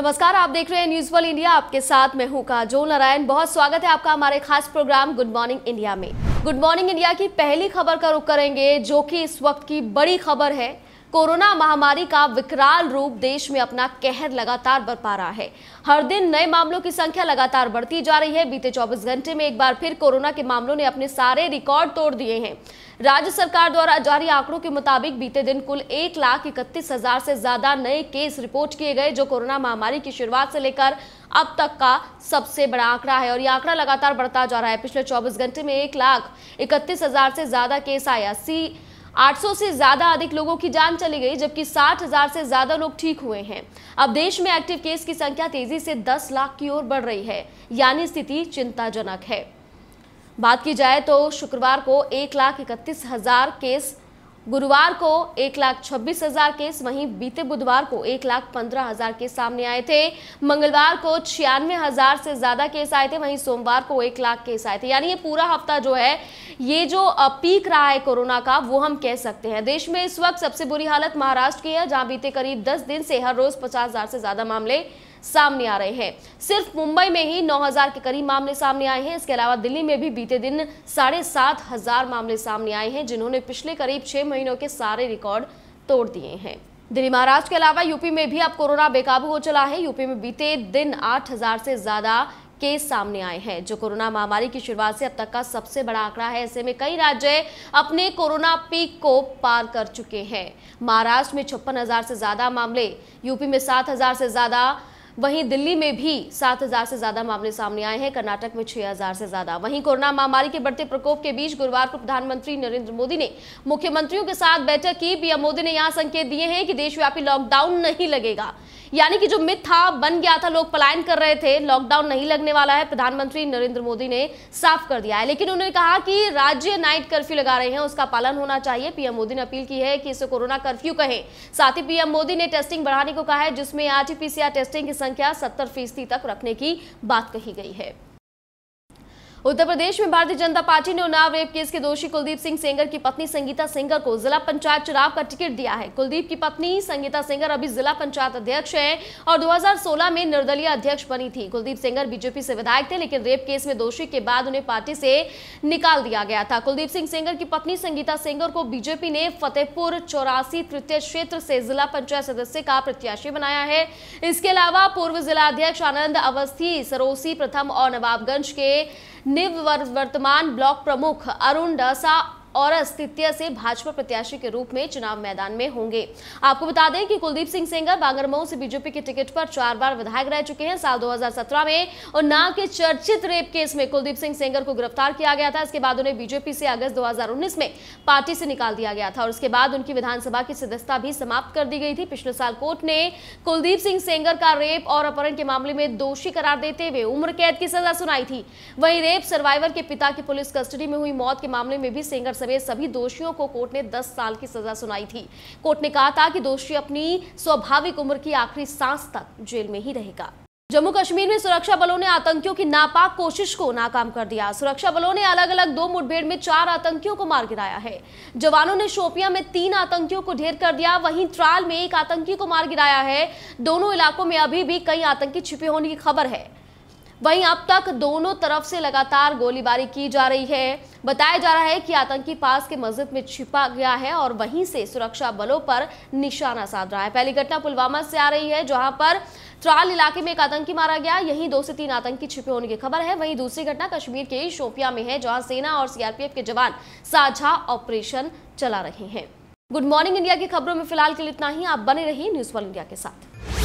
नमस्कार आप देख रहे हैं न्यूज वर्ल्ड इंडिया आपके साथ मैं हूं काजोल नारायण बहुत स्वागत है आपका हमारे खास प्रोग्राम गुड मॉर्निंग इंडिया में गुड मॉर्निंग इंडिया की पहली खबर का रुख करेंगे जो कि इस वक्त की बड़ी खबर है कोरोना महामारी का विकराल रूप देश में अपना कहर लगातार बरपा रहा है हर दिन नए मामलों की संख्या लगातार बढ़ती जा रही है बीते 24 घंटे में एक बार फिर कोरोना के मामलों ने अपने सारे रिकॉर्ड तोड़ दिए हैं राज्य सरकार द्वारा जारी आंकड़ों के मुताबिक बीते दिन कुल एक लाख इकतीस हजार से ज्यादा नए केस रिपोर्ट किए गए जो कोरोना महामारी की शुरुआत से लेकर अब तक का सबसे बड़ा आंकड़ा है और ये आंकड़ा लगातार बढ़ता जा रहा है पिछले 24 घंटे में एक लाख इकतीस हजार से ज्यादा केस आया सी 800 से ज्यादा अधिक लोगों की जान चली गई जबकि 60,000 से ज्यादा लोग ठीक हुए हैं अब देश में एक्टिव केस की संख्या तेजी से 10 लाख की ओर बढ़ रही है यानी स्थिति चिंताजनक है बात की जाए तो शुक्रवार को एक लाख इकतीस हजार केस गुरुवार को एक लाख छब्बीस हजार केस वहीं बीते बुधवार को एक लाख पंद्रह हजार केस सामने आए थे मंगलवार को छियानवे हजार से ज्यादा केस आए थे वहीं सोमवार को एक लाख केस आए थे यानी ये पूरा हफ्ता जो है ये जो पीक रहा है कोरोना का वो हम कह सकते हैं देश में इस वक्त सबसे बुरी हालत महाराष्ट्र की है जहां बीते करीब दस दिन से हर रोज पचास हजार से ज्यादा मामले सामने आ रहे हैं सिर्फ मुंबई में ही 9000 के करीब मामले सामने आए हैं इसके अलावा दिल्ली में भी बीते दिन साढ़े सात हजार मामले सामने आए हैं जिन्होंने पिछले करीब छह महीनों के सारे रिकॉर्ड तोड़ दिए हैं दिल्ली महाराष्ट्र के अलावा यूपी में भी अब कोरोना बेकाबू हो चला है यूपी में बीते दिन 8000 से ज्यादा केस सामने आए हैं जो कोरोना महामारी की शुरुआत से अब तक का सबसे बड़ा आंकड़ा है ऐसे में कई राज्य अपने कोरोना पीक को पार कर चुके हैं महाराष्ट्र में छप्पन से ज़्यादा मामले यूपी में सात से ज़्यादा वहीं दिल्ली में भी 7000 से ज्यादा मामले सामने आए हैं कर्नाटक में 6000 से ज्यादा वहीं कोरोना महामारी के बढ़ते प्रकोप के बीच गुरुवार को प्रधानमंत्री नरेंद्र मोदी ने मुख्यमंत्रियों के साथ बैठक की पीएम मोदी ने यहां संकेत दिए हैं कि देशव्यापी लॉकडाउन नहीं लगेगा यानी कि जो मिथ था बन गया था लोग पलायन कर रहे थे लॉकडाउन नहीं लगने वाला है प्रधानमंत्री नरेंद्र मोदी ने साफ कर दिया है लेकिन उन्होंने कहा कि राज्य नाइट कर्फ्यू लगा रहे हैं उसका पालन होना चाहिए पीएम मोदी ने अपील की है कि इसे कोरोना कर्फ्यू कहें साथ ही पीएम मोदी ने टेस्टिंग बढ़ाने को कहा है जिसमें आरटीपीसीआर टेस्टिंग की संख्या सत्तर फीसदी तक रखने की बात कही गई है उत्तर प्रदेश में भारतीय जनता पार्टी ने उन्नाव रेप केस के दोषी कुलदीप सिंह सेंगर की पत्नी संगीता सेंगर को जिला पंचायत चुनाव का टिकट दिया है कुलदीप की पत्नी संगीता सेंगर अभी जिला पंचायत अध्यक्ष है और 2016 में निर्दलीय अध्यक्ष बनी थी कुलदीप सेंगर बीजेपी से विधायक थे लेकिन रेप केस में दोषी के बाद उन्हें पार्टी से निकाल दिया गया था कुलदीप सिंह सेंगर की पत्नी संगीता सेंगर को बीजेपी ने फतेहपुर चौरासी तृतीय क्षेत्र से जिला पंचायत सदस्य का प्रत्याशी बनाया है इसके अलावा पूर्व जिला अध्यक्ष आनंद अवस्थी सरोसी प्रथम और नवाबगंज के वर्तमान ब्लॉक प्रमुख अरुण डसा और अस्तित्व से भाजपा प्रत्याशी के रूप में चुनाव मैदान में होंगे आपको बता दें कि कुलदीप सिंह सेंगर बांगरमऊ से बीजेपी की टिकट पर चार बार विधायक रह चुके हैं साल 2017 में उन्नाव के चर्चित रेप केस में कुलदीप सिंह सेंगर को गिरफ्तार किया गया था इसके बाद उन्हें बीजेपी से अगस्त दो में पार्टी से निकाल दिया गया था और उसके बाद उनकी विधानसभा की सदस्यता भी समाप्त कर दी गई थी पिछले साल कोर्ट ने कुलदीप सिंह सेंगर का रेप और अपहरण के मामले में दोषी करार देते हुए उम्र कैद की सजा सुनाई थी वहीं रेप सर्वाइवर के पिता की पुलिस कस्टडी में हुई मौत के मामले में भी सेंगर समेत सभी दोषियों को कोर्ट ने 10 साल की सजा सुनाई थी कोर्ट ने कहा था कि दोषी अपनी स्वाभाविक उम्र की आखिरी सांस तक जेल में ही रहेगा जम्मू कश्मीर में सुरक्षा बलों ने आतंकियों की नापाक कोशिश को नाकाम कर दिया सुरक्षा बलों ने अलग अलग दो मुठभेड़ में चार आतंकियों को मार गिराया है जवानों ने शोपिया में तीन आतंकियों को ढेर कर दिया वहीं त्राल में एक आतंकी को मार गिराया है दोनों इलाकों में अभी भी कई आतंकी छिपे होने की खबर है वहीं अब तक दोनों तरफ से लगातार गोलीबारी की जा रही है बताया जा रहा है कि आतंकी पास के मस्जिद में छिपा गया है और वहीं से सुरक्षा बलों पर निशाना साध रहा है पहली घटना पुलवामा से आ रही है जहां पर त्राल इलाके में एक आतंकी मारा गया यहीं दो से तीन आतंकी छिपे होने की खबर है वहीं दूसरी घटना कश्मीर के शोपिया में है जहां सेना और सीआरपीएफ के जवान साझा ऑपरेशन चला रहे हैं गुड मॉर्निंग इंडिया की खबरों में फिलहाल के लिए इतना ही आप बने रहिए न्यूज वन इंडिया के साथ